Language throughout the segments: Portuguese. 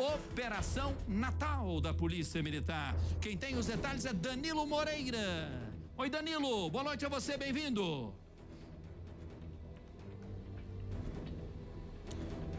Operação Natal da Polícia Militar. Quem tem os detalhes é Danilo Moreira. Oi, Danilo, boa noite a você, bem-vindo.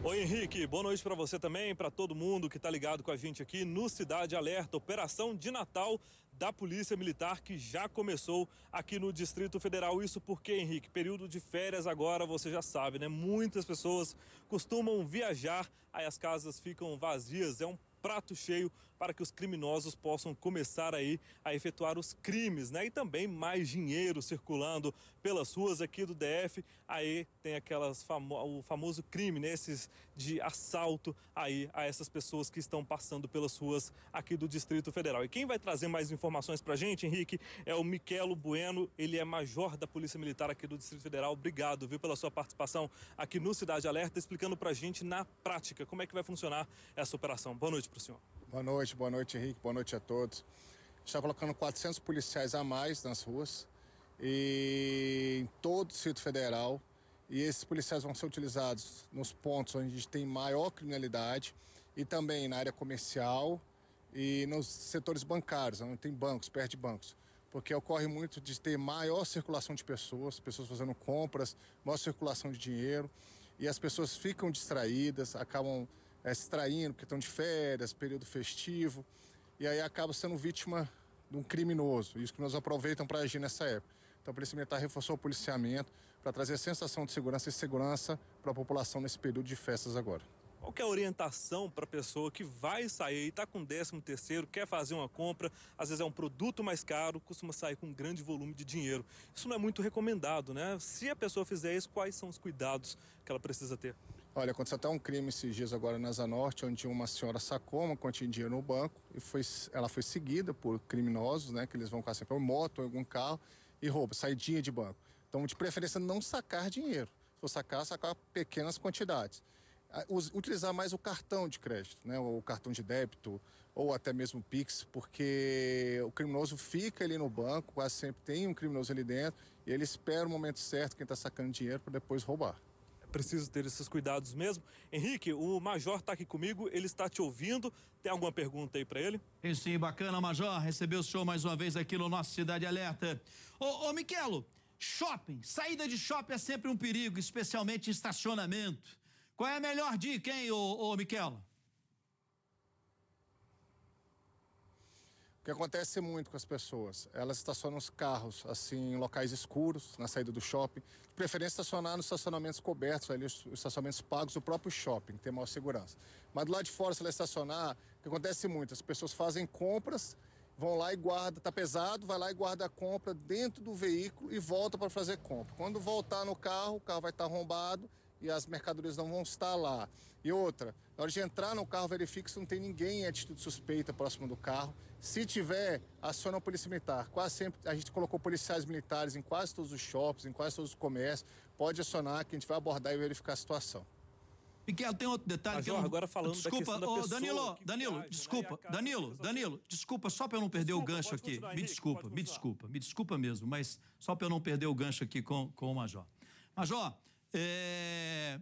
Oi Henrique, boa noite para você também, para todo mundo que está ligado com a gente aqui no Cidade Alerta, Operação de Natal da Polícia Militar que já começou aqui no Distrito Federal. Isso porque, Henrique, período de férias agora, você já sabe, né? Muitas pessoas costumam viajar, aí as casas ficam vazias. É um prato cheio para que os criminosos possam começar aí a efetuar os crimes, né? E também mais dinheiro circulando pelas ruas aqui do DF. Aí tem aquelas famo o famoso crime, né? Esses de assalto aí a essas pessoas que estão passando pelas ruas aqui do Distrito Federal. E quem vai trazer mais informações para a gente, Henrique, é o Miquelo Bueno. Ele é major da Polícia Militar aqui do Distrito Federal. Obrigado, viu, pela sua participação aqui no Cidade Alerta, explicando para a gente na prática como é que vai funcionar essa operação. Boa noite para o senhor. Boa noite, boa noite, Henrique, boa noite a todos. A gente está colocando 400 policiais a mais nas ruas e em todo o Distrito Federal. E esses policiais vão ser utilizados nos pontos onde a gente tem maior criminalidade e também na área comercial e nos setores bancários, onde tem bancos, perto de bancos. Porque ocorre muito de ter maior circulação de pessoas, pessoas fazendo compras, maior circulação de dinheiro e as pessoas ficam distraídas, acabam é, se traindo porque estão de férias, período festivo, e aí acaba sendo vítima de um criminoso. Isso que nós aproveitam para agir nessa época. Então a Polícia Militar reforçou o policiamento para trazer sensação de segurança e segurança para a população nesse período de festas agora. Qual é a orientação para a pessoa que vai sair e está com 13 terceiro, quer fazer uma compra, às vezes é um produto mais caro, costuma sair com um grande volume de dinheiro. Isso não é muito recomendado, né? Se a pessoa fizer isso, quais são os cuidados que ela precisa ter? Olha, aconteceu até um crime esses dias agora na Asa Norte, onde uma senhora sacou uma quantia de dinheiro no banco e foi, ela foi seguida por criminosos, né? Que eles vão com sempre moto ou algum carro e rouba, saidinha de banco. Então, de preferência, não sacar dinheiro. Se for sacar, sacar pequenas quantidades. Utilizar mais o cartão de crédito, né? Ou o cartão de débito, ou até mesmo o Pix, porque o criminoso fica ali no banco, quase sempre tem um criminoso ali dentro, e ele espera o momento certo, quem está sacando dinheiro, para depois roubar preciso ter esses cuidados mesmo. Henrique, o Major está aqui comigo, ele está te ouvindo. Tem alguma pergunta aí para ele? sim, bacana, Major. Recebeu o show mais uma vez aqui no nosso Cidade Alerta. Ô, ô Miquelo, shopping, saída de shopping é sempre um perigo, especialmente estacionamento. Qual é a melhor dica, hein, ô, ô Miquelo? O que acontece muito com as pessoas, elas estacionam os carros assim em locais escuros, na saída do shopping, de preferência estacionar nos estacionamentos cobertos, ali os estacionamentos pagos do próprio shopping, que tem maior segurança. Mas do lado de fora, se ela estacionar, o que acontece muito, as pessoas fazem compras, vão lá e guarda, tá pesado, vai lá e guarda a compra dentro do veículo e volta para fazer compra. Quando voltar no carro, o carro vai estar tá arrombado e as mercadorias não vão estar lá. E outra, na hora de entrar no carro, verifique se não tem ninguém em atitude suspeita próximo do carro se tiver, aciona a polícia militar. Quase sempre a gente colocou policiais militares em quase todos os shoppings, em quase todos os comércios. Pode acionar que a gente vai abordar e verificar a situação. Miquel, tem outro detalhe Major, que eu não... agora falando desculpa, da oh, Danilo, Danilo, viaja, né, desculpa, né? Danilo, Danilo, desculpa só para eu não perder desculpa, o gancho aqui. Me desculpa, me desculpa, me desculpa mesmo, mas só para eu não perder o gancho aqui com, com o Major. Major, é...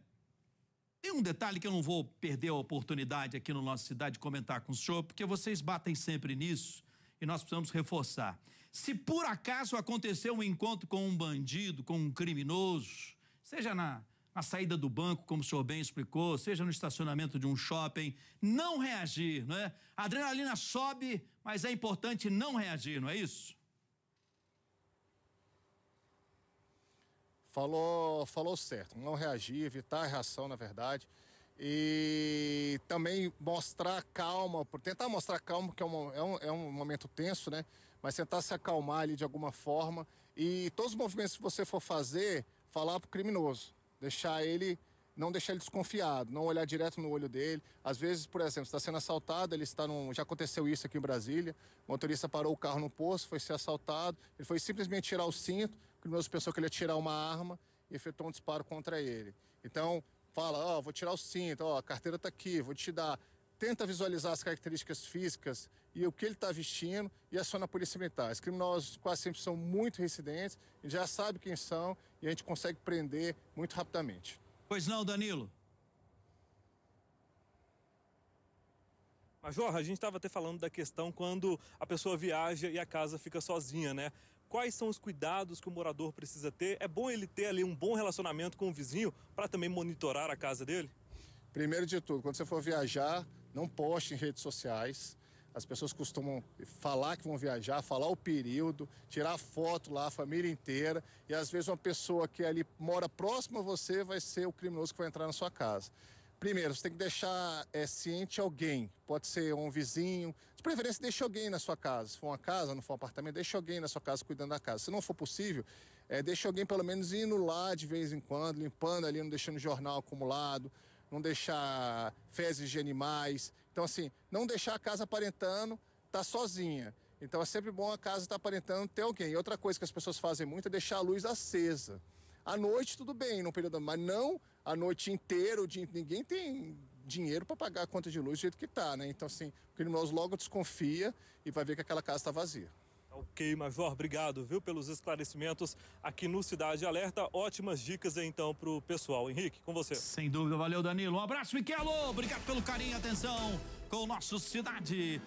Tem um detalhe que eu não vou perder a oportunidade aqui no nosso Cidade de comentar com o senhor, porque vocês batem sempre nisso e nós precisamos reforçar. Se por acaso acontecer um encontro com um bandido, com um criminoso, seja na, na saída do banco, como o senhor bem explicou, seja no estacionamento de um shopping, não reagir, não é? A adrenalina sobe, mas é importante não reagir, não é isso? falou, falou certo. Não reagir, evitar a reação, na verdade. E também mostrar calma, tentar mostrar calma, que é um, é um, é um momento tenso, né? Mas tentar se acalmar ali de alguma forma. E todos os movimentos que você for fazer, falar pro criminoso. Deixar ele não deixar ele desconfiado, não olhar direto no olho dele. Às vezes, por exemplo, está sendo assaltado, ele está num. Já aconteceu isso aqui em Brasília. O motorista parou o carro no posto, foi ser assaltado. Ele foi simplesmente tirar o cinto, o criminoso pensou que ele ia tirar uma arma e efetuou um disparo contra ele. Então, fala, ó, oh, vou tirar o cinto, ó, oh, a carteira está aqui, vou te dar. Tenta visualizar as características físicas e o que ele está vestindo e aciona a polícia militar. Os criminosos quase sempre são muito residentes, já sabe quem são e a gente consegue prender muito rapidamente. Pois não, Danilo? Major, a gente estava até falando da questão quando a pessoa viaja e a casa fica sozinha, né? quais são os cuidados que o morador precisa ter? É bom ele ter ali um bom relacionamento com o vizinho para também monitorar a casa dele? Primeiro de tudo, quando você for viajar, não poste em redes sociais. As pessoas costumam falar que vão viajar, falar o período, tirar foto lá, a família inteira. E às vezes uma pessoa que é ali mora próximo a você vai ser o criminoso que vai entrar na sua casa. Primeiro, você tem que deixar é, ciente alguém. Pode ser um vizinho. De preferência, deixe alguém na sua casa. Se for uma casa, não for um apartamento, deixe alguém na sua casa cuidando da casa. Se não for possível, é, deixe alguém pelo menos indo lá de vez em quando, limpando ali, não deixando jornal acumulado, não deixar fezes de animais. Então, assim, não deixar a casa aparentando estar tá sozinha. Então, é sempre bom a casa estar tá aparentando ter alguém. E outra coisa que as pessoas fazem muito é deixar a luz acesa. À noite, tudo bem, no período, mas não a noite inteira, o dia, ninguém tem dinheiro para pagar a conta de luz do jeito que está, né? Então, assim, o criminoso logo desconfia e vai ver que aquela casa está vazia. Ok, Major, obrigado, viu, pelos esclarecimentos aqui no Cidade Alerta. Ótimas dicas, então, para o pessoal. Henrique, com você. Sem dúvida, valeu, Danilo. Um abraço, Miquelo. Obrigado pelo carinho e atenção com o nosso Cidade